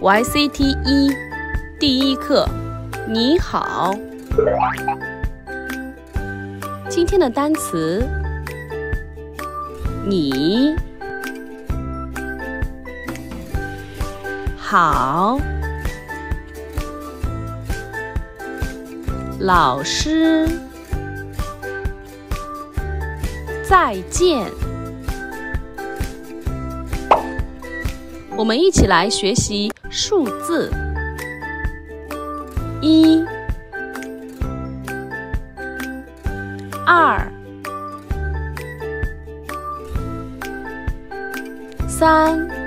YCT 一第一课，你好。今天的单词，你，好，老师，再见。我们一起来学习。数字一、二、三。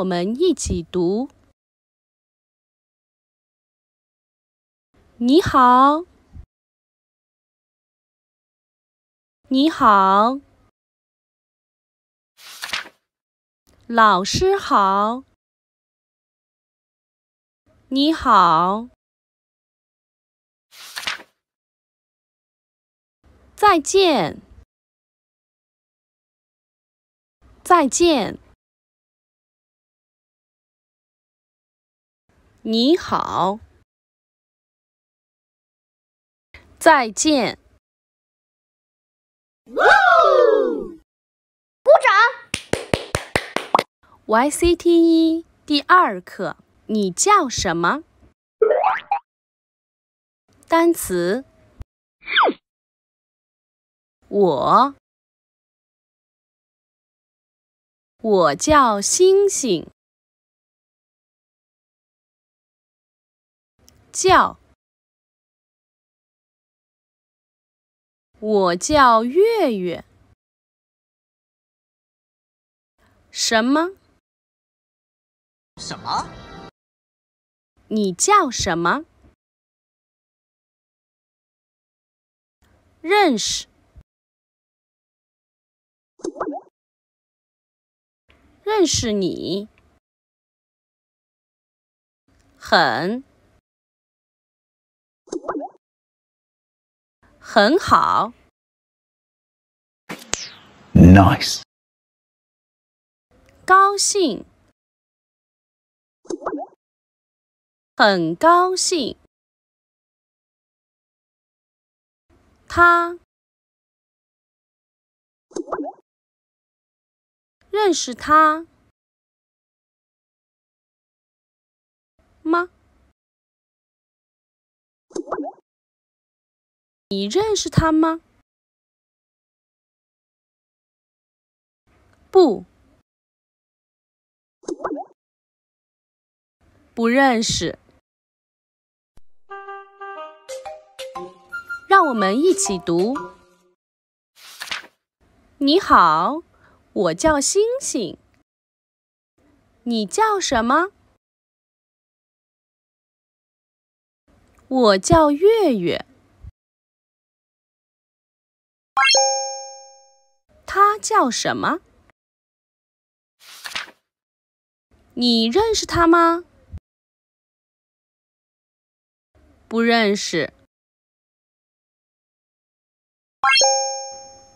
我们一起读。你好，你好，老师好，你好，再见，再见。你好，再见。呜，鼓掌。YCT 一第二课，你叫什么？单词，我，我叫星星。叫，我叫月月。什么？什么？你叫什么？认识。认识你。很。很好，nice，高兴，很高兴，他，认识他吗？你认识他吗？不，不认识。让我们一起读。你好，我叫星星。你叫什么？我叫月月。他叫什么？你认识他吗？不认识。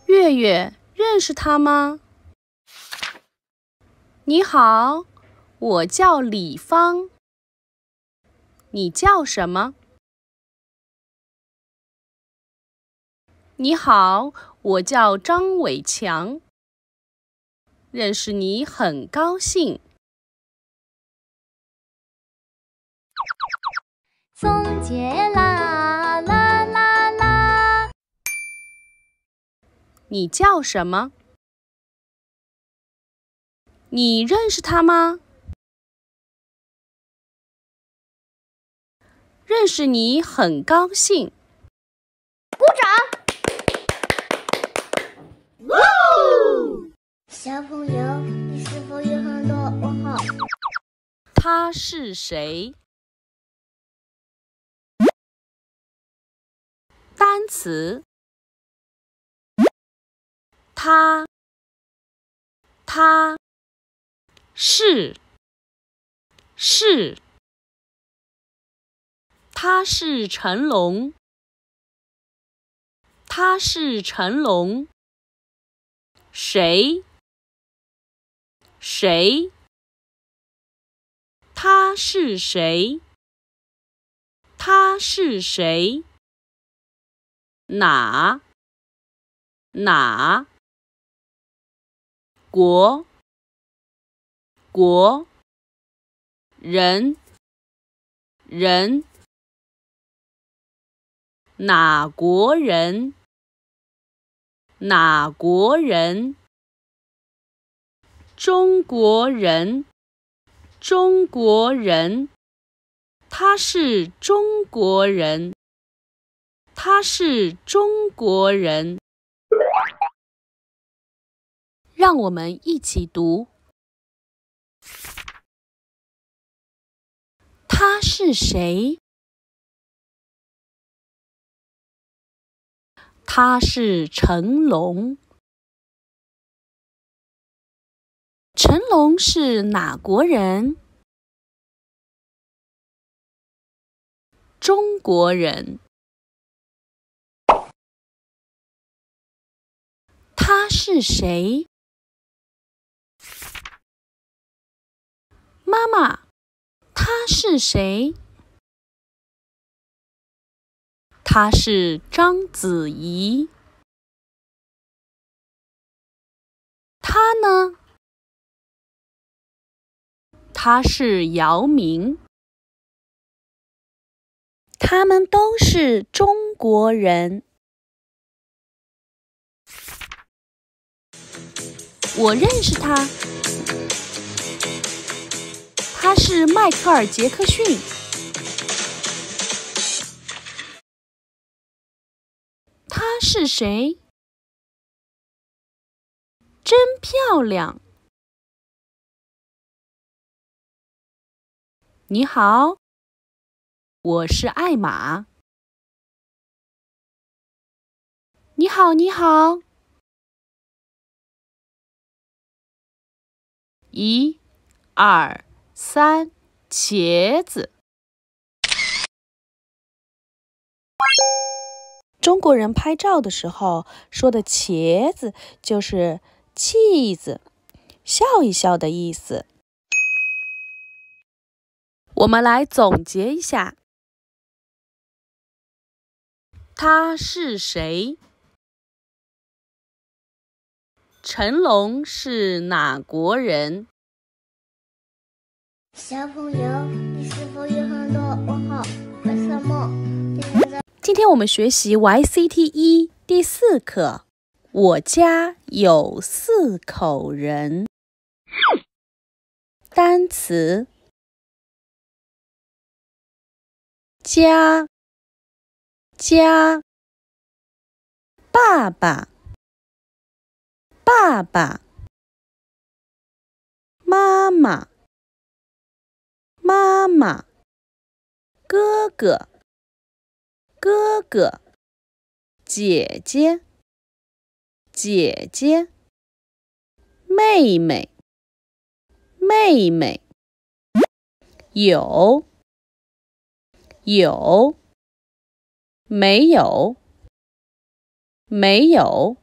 月月认识他吗？你好，我叫李芳。你叫什么？你好。我叫张伟强，认识你很高兴。总结啦啦啦啦！你叫什么？你认识他吗？认识你很高兴。鼓掌。小朋友，你是否有很多问号？他是谁？单词。他，他是，是，他是成龙。他是成龙。谁？谁？他是谁？他是谁？哪？哪国？国人？人？哪国人？哪国人？中国人，中国人，他是中国人，他是中国人。让我们一起读。他是谁？他是成龙。成龙是哪国人？中国人。他是谁？妈妈，他是谁？他是章子怡。他呢？他是姚明，他们都是中国人。我认识他，他是迈克尔·杰克逊。他是谁？真漂亮。你好，我是艾玛。你好，你好。一、二、三，茄子。中国人拍照的时候说的“茄子”就是“气子”，笑一笑的意思。我们来总结一下，他是谁？成龙是哪国人？小朋友，你是否有很多问号？为什么？今天我们学习 YCT 一第四课，我家有四口人，单词。家，家。爸爸，爸爸。妈妈，妈妈。哥哥，哥哥。姐姐，姐姐。妹妹，妹妹。有。有没有？没有。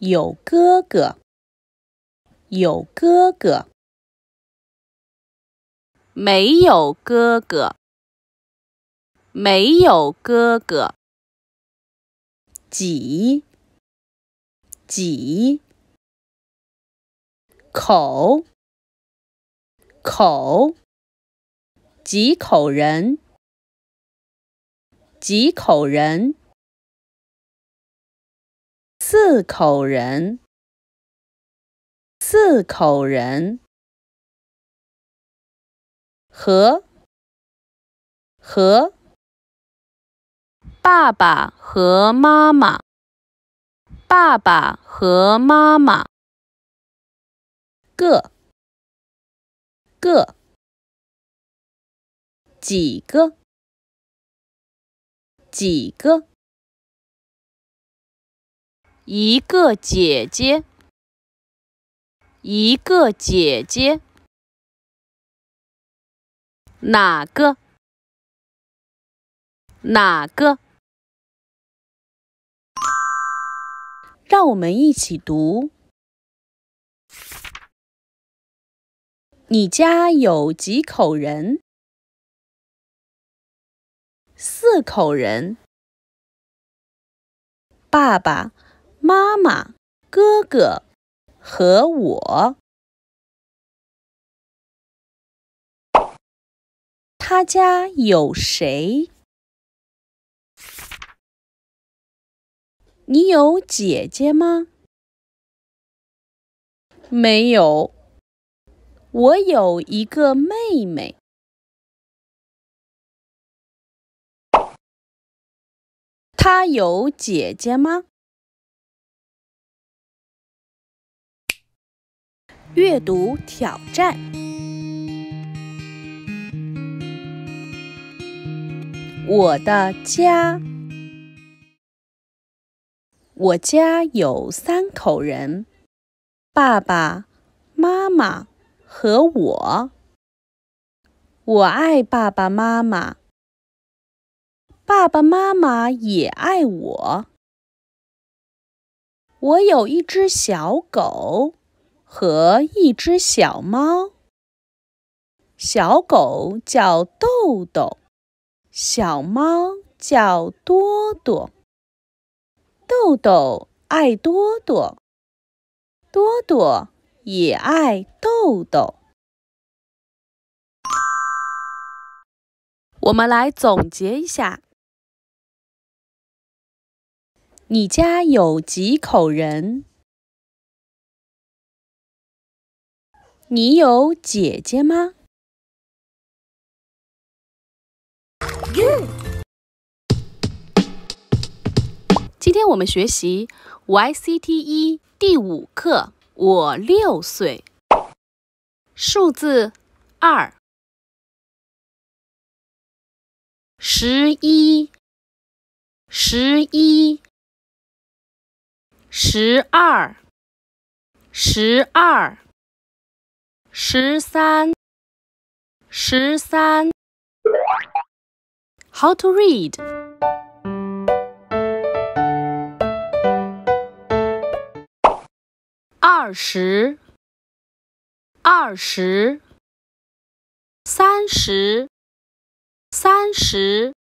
有哥哥，有哥哥。没有哥哥，没有哥哥。几？几？口？口？几口人？几口人？四口人。四口人。和和爸爸和妈妈，爸爸和妈妈。个个。几个？几个？一个姐姐，一个姐姐，哪个？哪个？让我们一起读。你家有几口人？四口人：爸爸、妈妈、哥哥和我。他家有谁？你有姐姐吗？没有，我有一个妹妹。他有姐姐吗？阅读挑战。我的家，我家有三口人：爸爸、妈妈和我。我爱爸爸妈妈。爸爸妈妈也爱我。我有一只小狗和一只小猫。小狗叫豆豆，小猫叫多多。豆豆爱多多，多多也爱豆豆。我们来总结一下。你家有几口人？你有姐姐吗？今天我们学习 YCT 一第五课。我六岁，数字二十一，十一。十二，十二，十三，十三。How to read？二十，二十，三十，三十，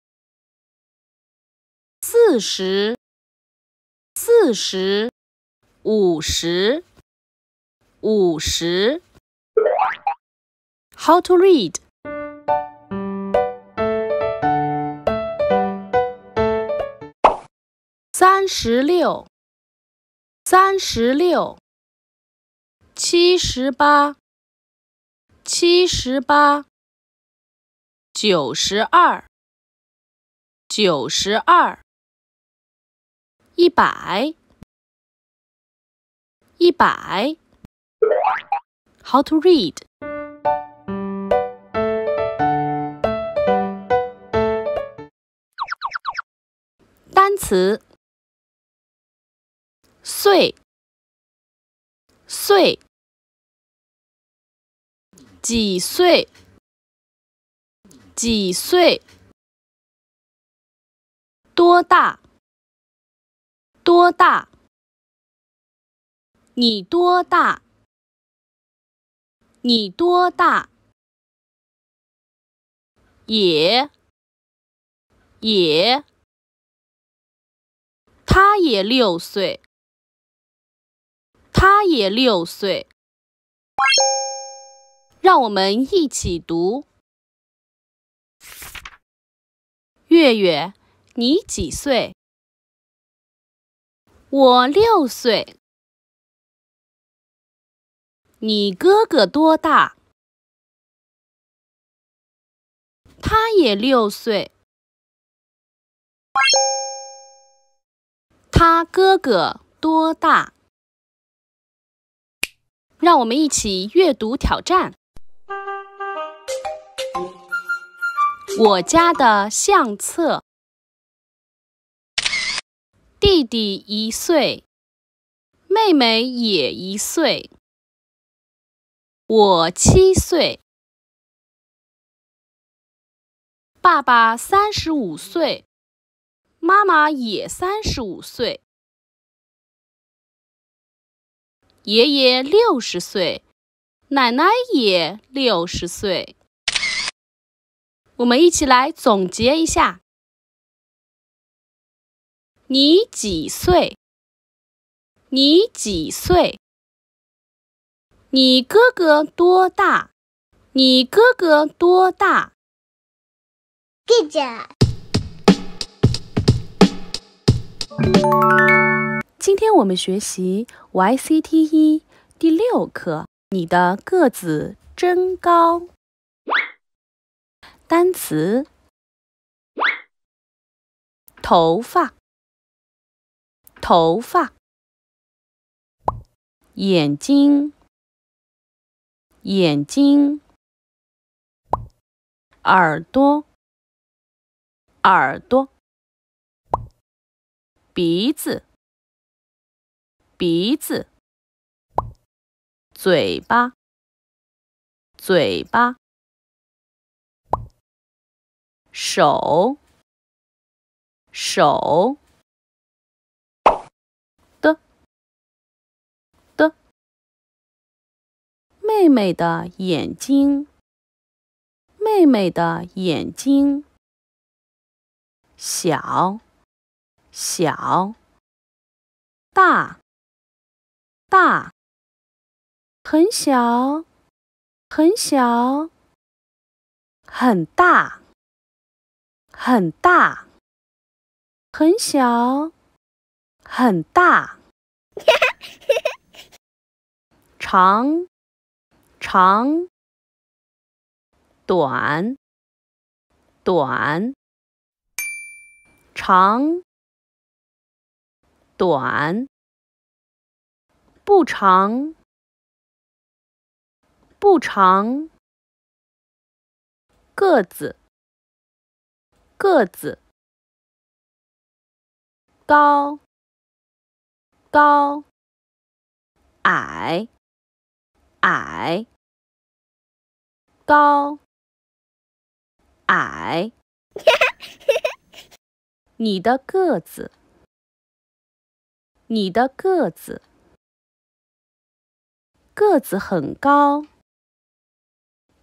四十。四十五十五十，How to read？三十六，三十六，七十八，七十八，九十二，九十二。一百，一百。How to read？单词。岁，岁，几岁？几岁？多大？多大？你多大？你多大？也也，他也六岁，他也六岁。让我们一起读。月月，你几岁？我六岁，你哥哥多大？他也六岁。他哥哥多大？让我们一起阅读挑战。我家的相册。弟弟一岁，妹妹也一岁，我七岁，爸爸三十五岁，妈妈也三十五岁，爷爷六十岁，奶奶也六十岁。我们一起来总结一下。你几岁？你几岁？你哥哥多大？你哥哥多大？哥哥。今天我们学习 YCT 一第六课。你的个子真高。单词：头发。头发，眼睛，眼睛，耳朵，耳朵，鼻子，鼻子，嘴巴，嘴巴，手，手。妹妹的眼睛，妹妹的眼睛，小，小，大，大，很小，很小，很大，很大，很小，很大，长。长短，短，长短，不长，不长，个子，个子，高，高，矮，矮。高矮，你的个子，你的个子，个子很高，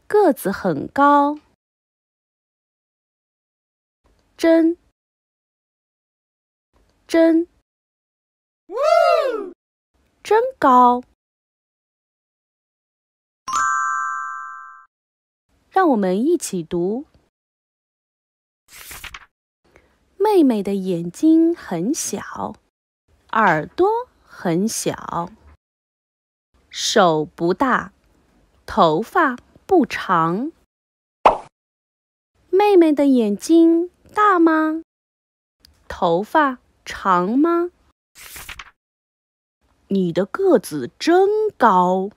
个子很高，真真真高。让我们一起读。妹妹的眼睛很小，耳朵很小，手不大，头发不长。妹妹的眼睛大吗？头发长吗？你的个子真高。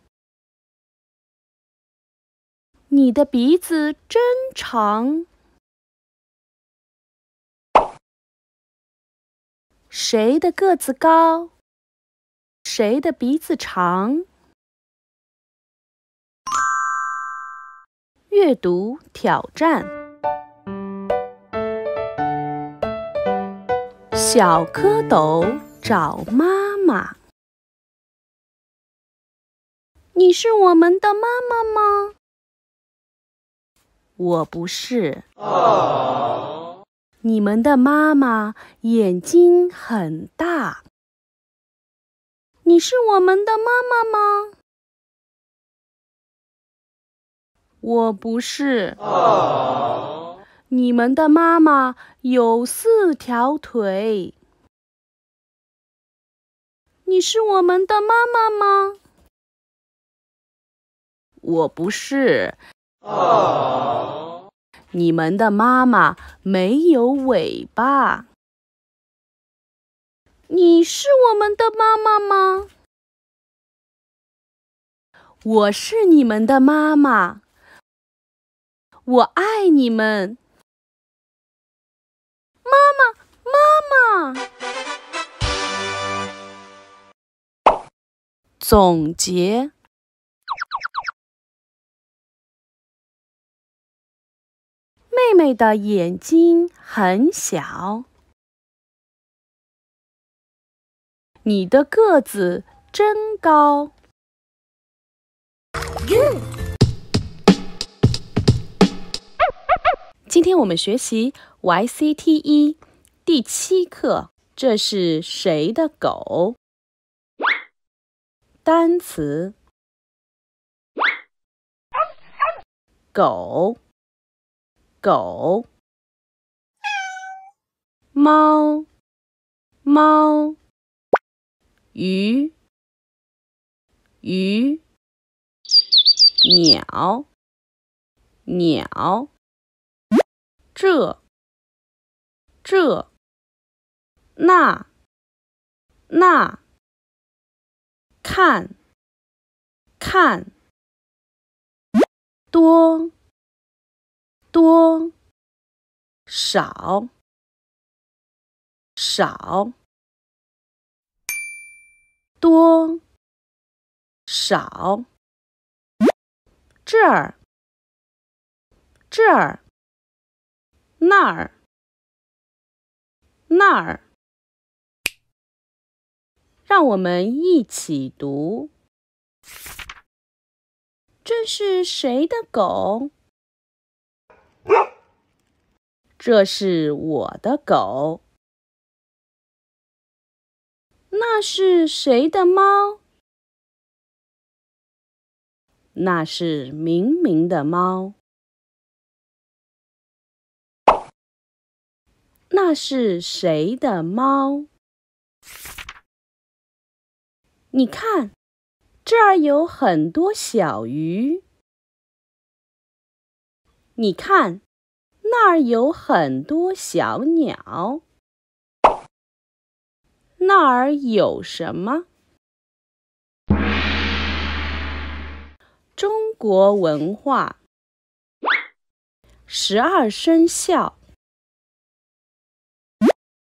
你的鼻子真长。谁的个子高？谁的鼻子长？阅读挑战：小蝌蚪找妈妈。你是我们的妈妈吗？我不是。你们的妈妈眼睛很大。你是我们的妈妈吗？我不是。你们的妈妈有四条腿。你是我们的妈妈吗？我不是。你们的妈妈没有尾巴，你是我们的妈妈吗？我是你们的妈妈，我爱你们，妈妈妈妈。总结。妹妹的眼睛很小，你的个子真高。今天我们学习 YCT e 第七课，这是谁的狗？单词狗。狗，猫，猫，鱼，鱼，鸟，鸟，这，这，那，那，看，看，多。多少少多少，这儿这儿那儿那儿，让我们一起读。这是谁的狗？这是我的狗。那是谁的猫？那是明明的猫。那是谁的猫？你看，这儿有很多小鱼。你看。那儿有很多小鸟。那儿有什么？中国文化，十二生肖：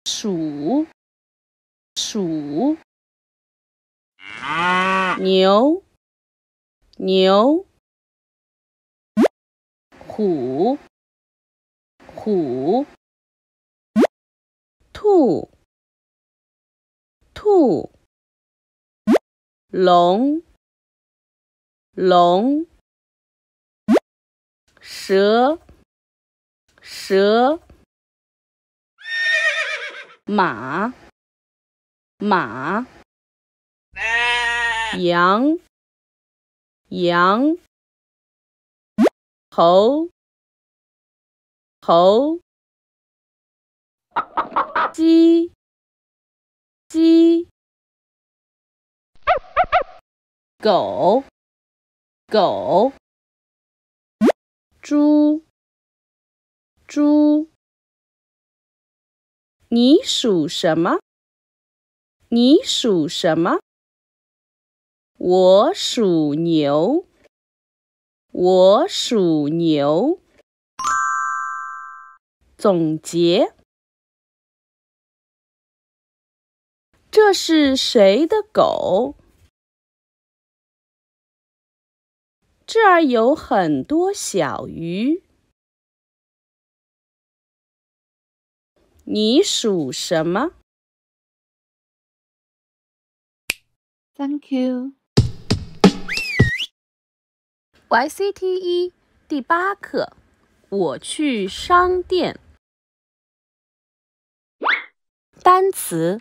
鼠、鼠、牛、牛、虎。虎，兔，兔，龙，龙，蛇，蛇，马，马，羊，羊，猴。猴，鸡，鸡，狗，狗，猪，猪。你属什么？你属什么？我属牛。我属牛。总结。这是谁的狗？这儿有很多小鱼。你属什么？Thank you。YCT 一第八课，我去商店。单词，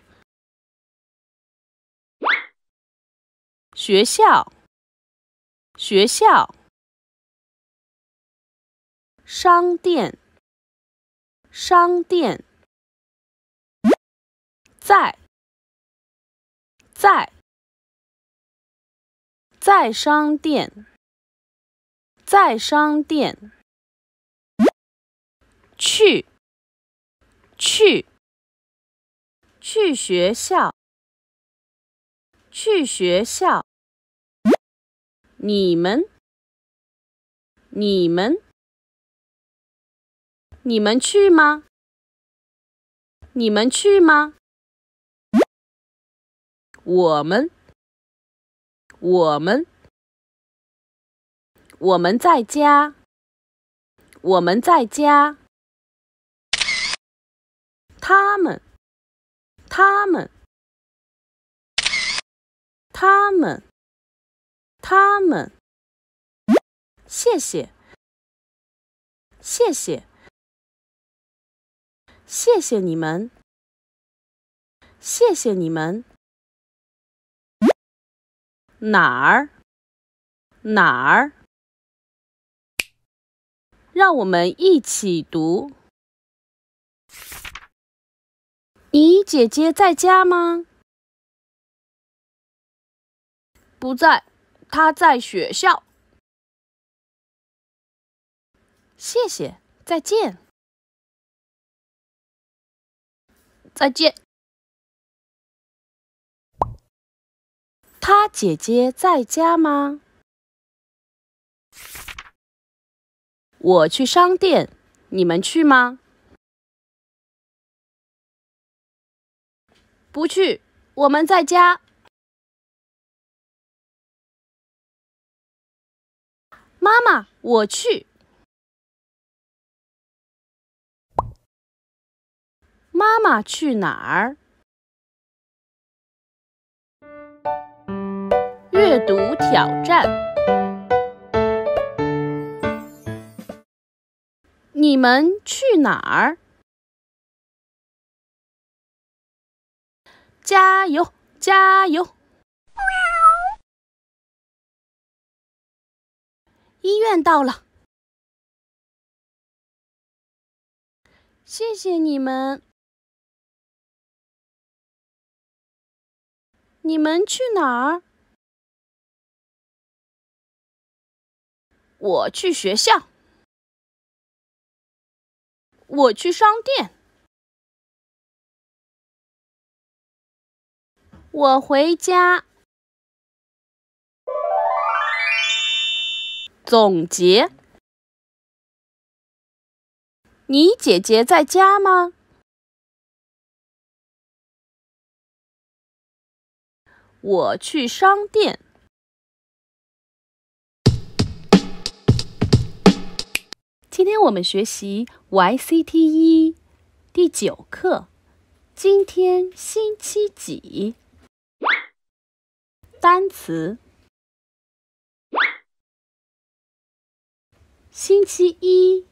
学校，学校，商店，商店，在，在，在商店，在商店，去，去。去学校，去学校。你们，你们，你们去吗？你们去吗？我们，我们，我们在家。我们在家。他们。他们，他们，他们，谢谢，谢谢，谢谢你们，谢谢你们。哪儿？哪儿？让我们一起读。你姐姐在家吗？不在，她在学校。谢谢，再见。再见。她姐姐在家吗？我去商店，你们去吗？不去，我们在家。妈妈，我去。妈妈去哪儿？阅读挑战。你们去哪儿？加油，加油！医院到了，谢谢你们。你们去哪儿？我去学校，我去商店。我回家。总结。你姐姐在家吗？我去商店。今天我们学习 YCT e 第九课。今天星期几？单词。星期一。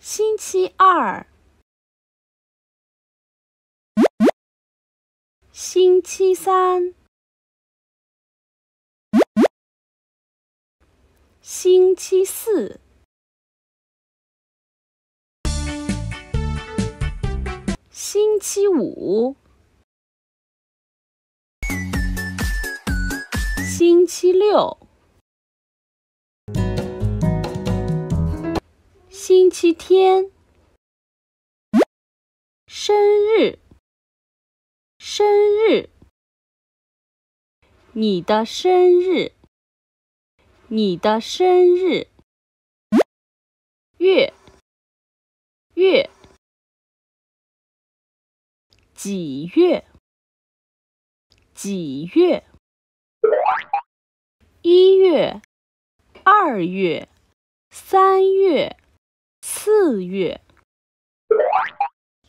星期二。星期三。星期四。星期五。星期六，星期天，生日，生日，你的生日，你的生日，月，月，几月，几月。一月、二月、三月、四月、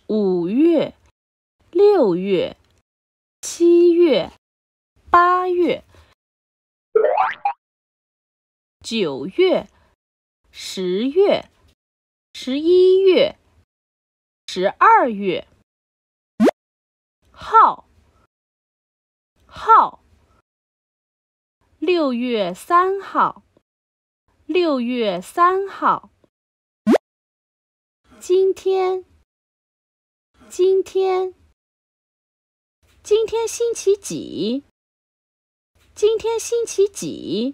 五月、六月、七月、八月、九月、十月、十一月、十二月。号。号。六月三号，六月三号。今天，今天，今天星期几？今天星期几？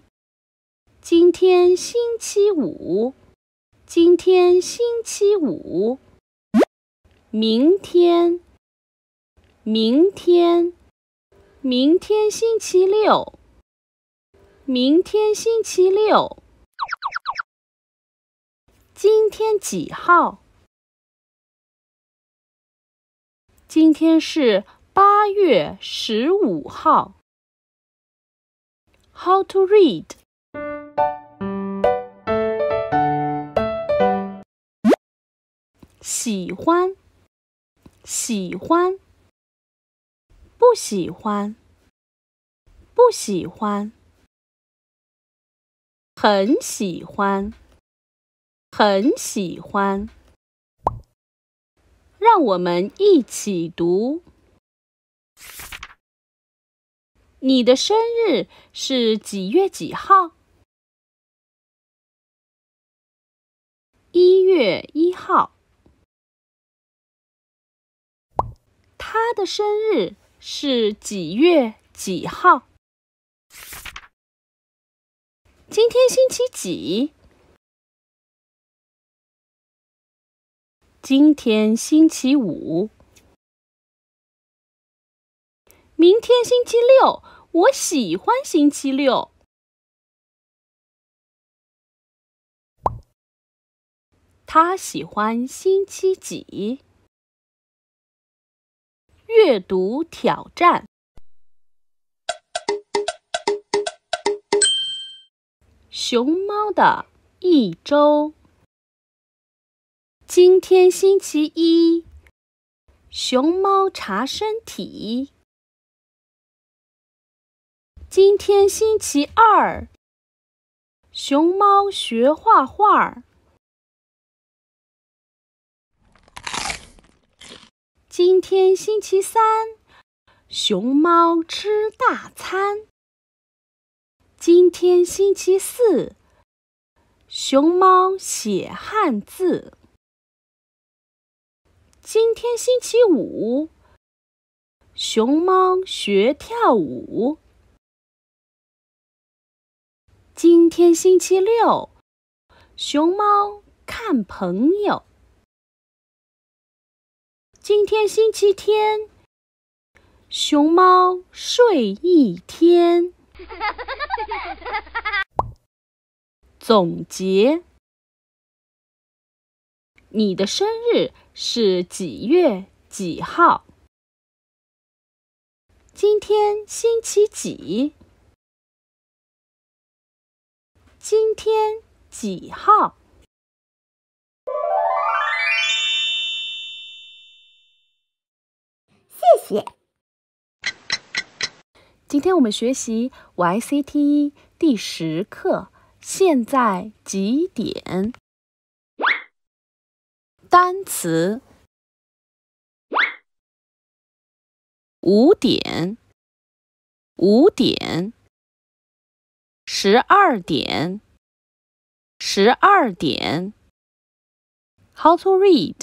今天星期五。今天星期五。明天，明天，明天星期六。明天星期六。今天几号？今天是八月十五号。How to read？喜欢，喜欢，不喜欢，不喜欢。很喜欢，很喜欢。让我们一起读。你的生日是几月几号？一月一号。他的生日是几月几号？今天星期几？今天星期五。明天星期六，我喜欢星期六。他喜欢星期几？阅读挑战。熊猫的一周：今天星期一，熊猫查身体；今天星期二，熊猫学画画；今天星期三，熊猫吃大餐。今天星期四，熊猫写汉字。今天星期五，熊猫学跳舞。今天星期六，熊猫看朋友。今天星期天，熊猫睡一天。总结。你的生日是几月几号？今天星期几？今天几号？谢谢。今天我们学习 YCT 第十课。现在几点？单词。五点，五点，十二点，十二点。How to read?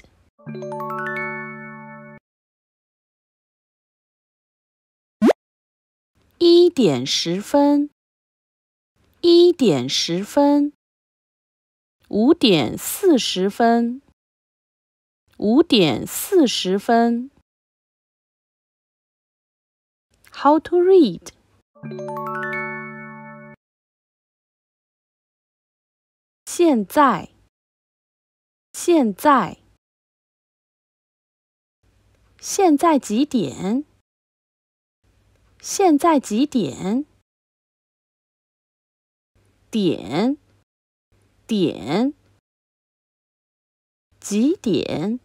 一点十分，一点十分，五点四十分，五点四十分。How to read？现在，现在，现在几点？现在几点？点点几点？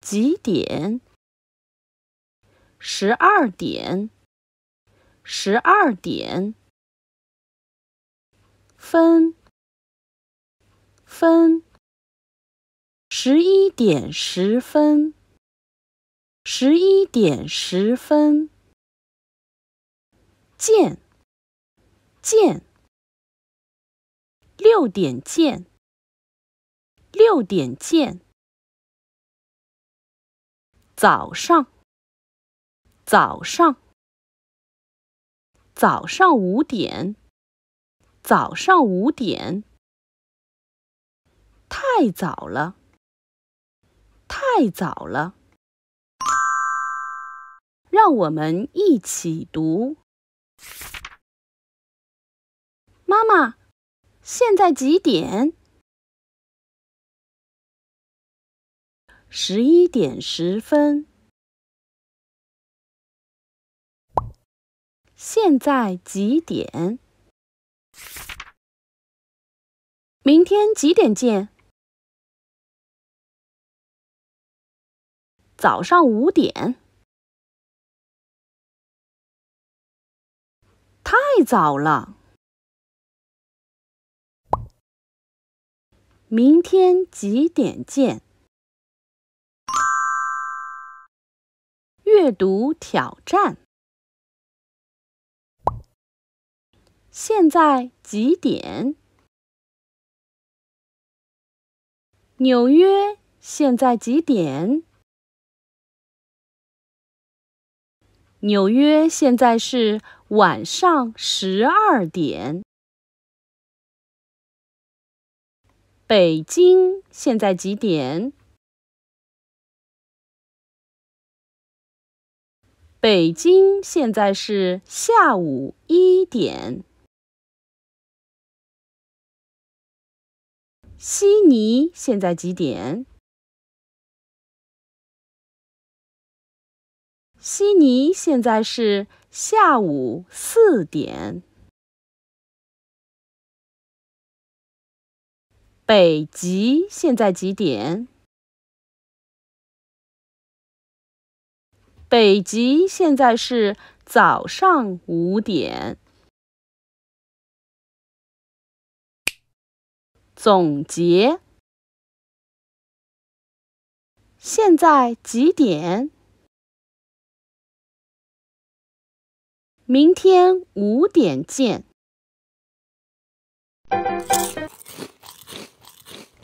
几点？十二点。十二点分分十一点十分。十一点十分。见，见。六点见，六点见。早上，早上，早上五点，早上五点。太早了，太早了。让我们一起读。妈妈，现在几点？十一点十分。现在几点？明天几点见？早上五点。太早了，明天几点见？阅读挑战。现在几点？纽约现在几点？纽约现在是晚上十二点。北京现在几点？北京现在是下午一点。悉尼现在几点？悉尼现在是下午四点。北极现在几点？北极现在是早上五点。总结：现在几点？明天五点见。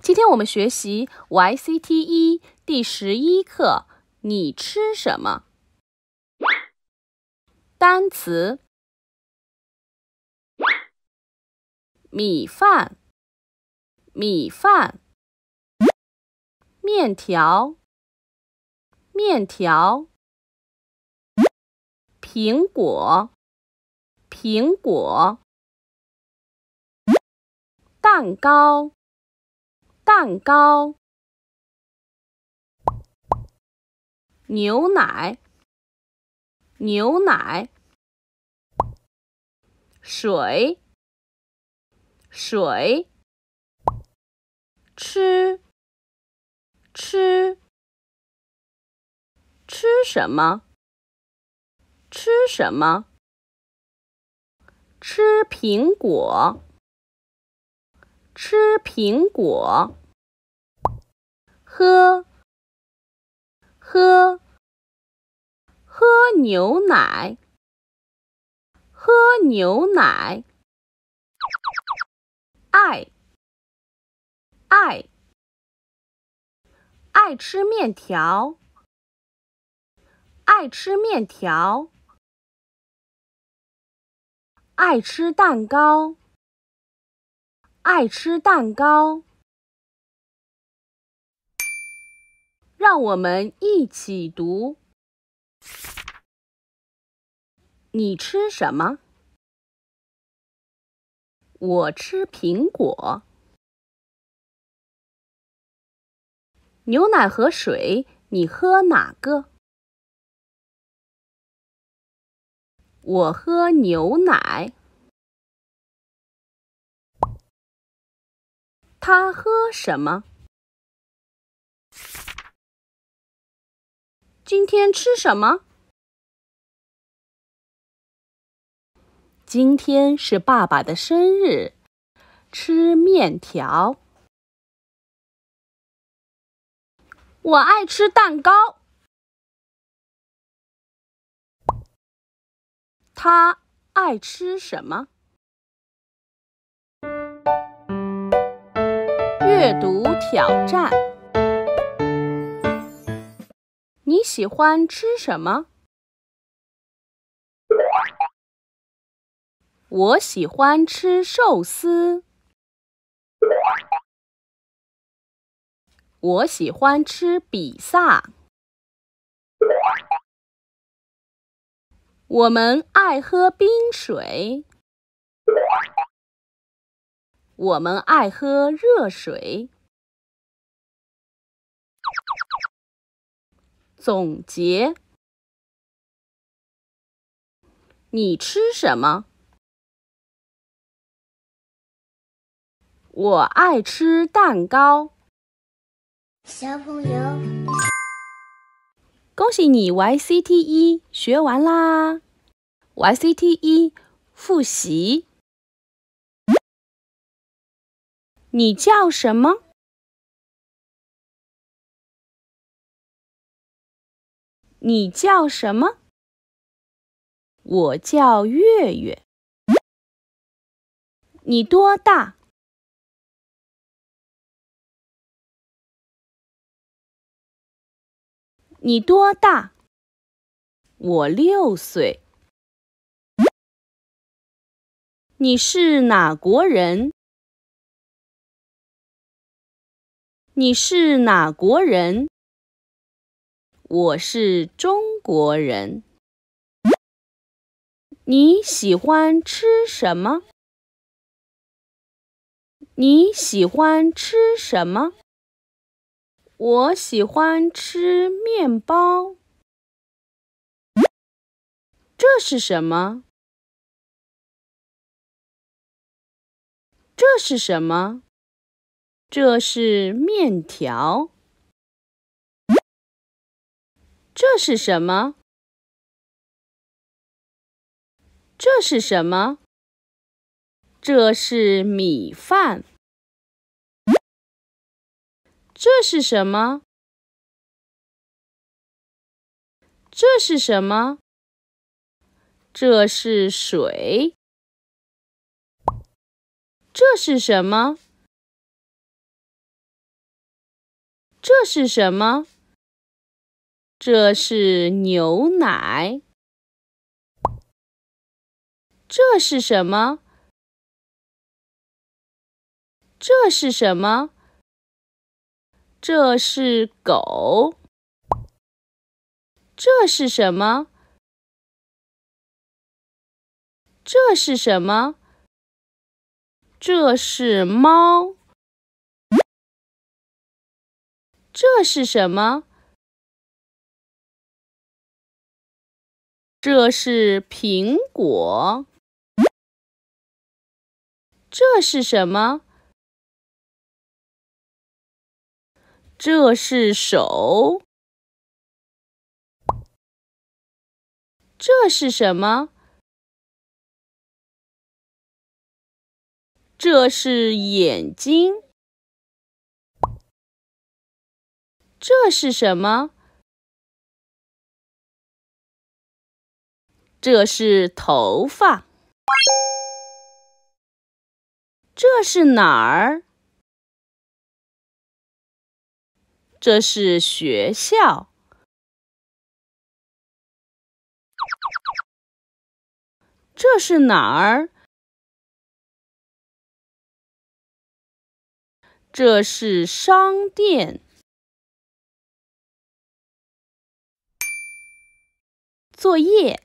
今天我们学习 YCT 一第十一课。你吃什么？单词：米饭，米饭，面条，面条。苹果，苹果，蛋糕，蛋糕，牛奶，牛奶，水，水，吃，吃，吃什么？吃什么？吃苹果，吃苹果。喝，喝，喝牛奶，喝牛奶。爱，爱，爱吃面条，爱吃面条。爱吃蛋糕，爱吃蛋糕。让我们一起读。你吃什么？我吃苹果。牛奶和水，你喝哪个？我喝牛奶。他喝什么？今天吃什么？今天是爸爸的生日，吃面条。我爱吃蛋糕。他爱吃什么？阅读挑战。你喜欢吃什么？我喜欢吃寿司。我喜欢吃比萨。我们爱喝冰水，我们爱喝热水。总结，你吃什么？我爱吃蛋糕。小朋友，恭喜你 YCT 一学完啦！YCT 一复习。你叫什么？你叫什么？我叫月月。你多大？你多大？我六岁。你是哪国人？你是哪国人？我是中国人。你喜欢吃什么？你喜欢吃什么？我喜欢吃面包。这是什么？这是什么？这是面条。这是什么？这是什么？这是米饭。这是什么？这是什么？这是水。这是什么？这是什么？这是牛奶。这是什么？这是什么？这是狗。这是什么？这是什么？这是猫。这是什么？这是苹果。这是什么？这是手。这是什么？这是眼睛。这是什么？这是头发。这是哪儿？这是学校。这是哪儿？这是商店。作业。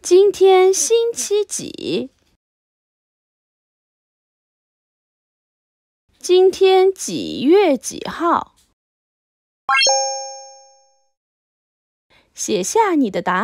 今天星期几？今天几月几号？写下你的答。案。